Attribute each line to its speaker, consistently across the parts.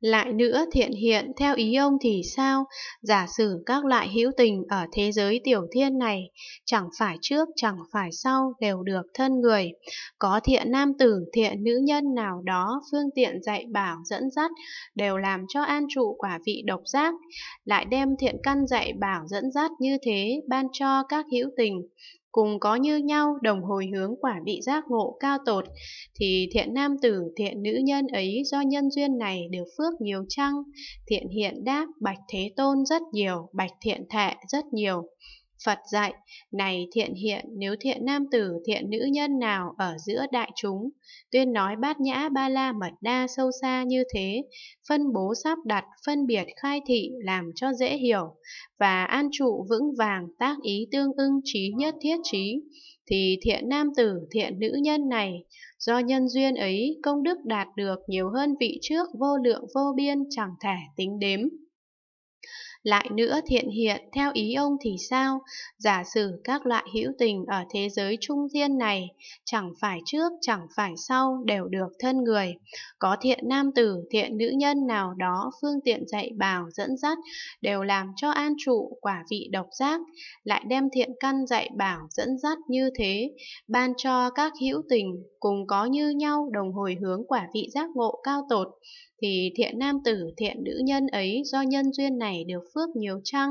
Speaker 1: Lại nữa thiện hiện theo ý ông thì sao, giả sử các loại hữu tình ở thế giới tiểu thiên này, chẳng phải trước chẳng phải sau đều được thân người, có thiện nam tử thiện nữ nhân nào đó phương tiện dạy bảo dẫn dắt đều làm cho an trụ quả vị độc giác, lại đem thiện căn dạy bảo dẫn dắt như thế ban cho các hữu tình, cùng có như nhau đồng hồi hướng quả vị giác ngộ cao tột, thì thiện nam tử, thiện nữ nhân ấy do nhân duyên này được phước nhiều chăng? Thiện hiện đáp, bạch thế tôn rất nhiều, bạch thiện thệ rất nhiều. Phật dạy, này thiện hiện, nếu thiện nam tử, thiện nữ nhân nào ở giữa đại chúng, tuyên nói bát nhã ba la mật đa sâu xa như thế, phân bố sắp đặt, phân biệt khai thị làm cho dễ hiểu, và an trụ vững vàng tác ý tương ưng trí nhất thiết trí, thì thiện nam tử, thiện nữ nhân này, do nhân duyên ấy công đức đạt được nhiều hơn vị trước vô lượng vô biên chẳng thể tính đếm. Lại nữa thiện hiện, theo ý ông thì sao? Giả sử các loại hữu tình ở thế giới trung thiên này, chẳng phải trước, chẳng phải sau, đều được thân người. Có thiện nam tử, thiện nữ nhân nào đó, phương tiện dạy bảo dẫn dắt, đều làm cho an trụ, quả vị độc giác, lại đem thiện căn dạy bảo, dẫn dắt như thế, ban cho các hữu tình, cùng có như nhau đồng hồi hướng quả vị giác ngộ cao tột, thì thiện nam tử, thiện nữ nhân ấy do nhân duyên này này được phước nhiều chăng?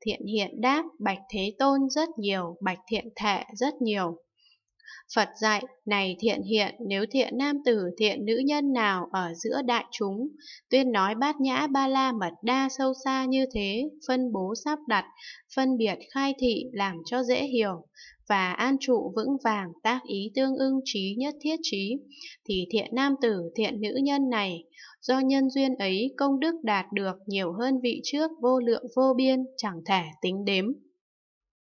Speaker 1: Thiện hiện đáp, bạch thế tôn rất nhiều, bạch thiện thệ rất nhiều. Phật dạy, này thiện hiện, nếu thiện nam tử, thiện nữ nhân nào ở giữa đại chúng, tuyên nói bát nhã ba la mật đa sâu xa như thế, phân bố sắp đặt, phân biệt khai thị làm cho dễ hiểu, và an trụ vững vàng tác ý tương ưng trí nhất thiết trí, thì thiện nam tử, thiện nữ nhân này, do nhân duyên ấy công đức đạt được nhiều hơn vị trước vô lượng vô biên, chẳng thể tính đếm.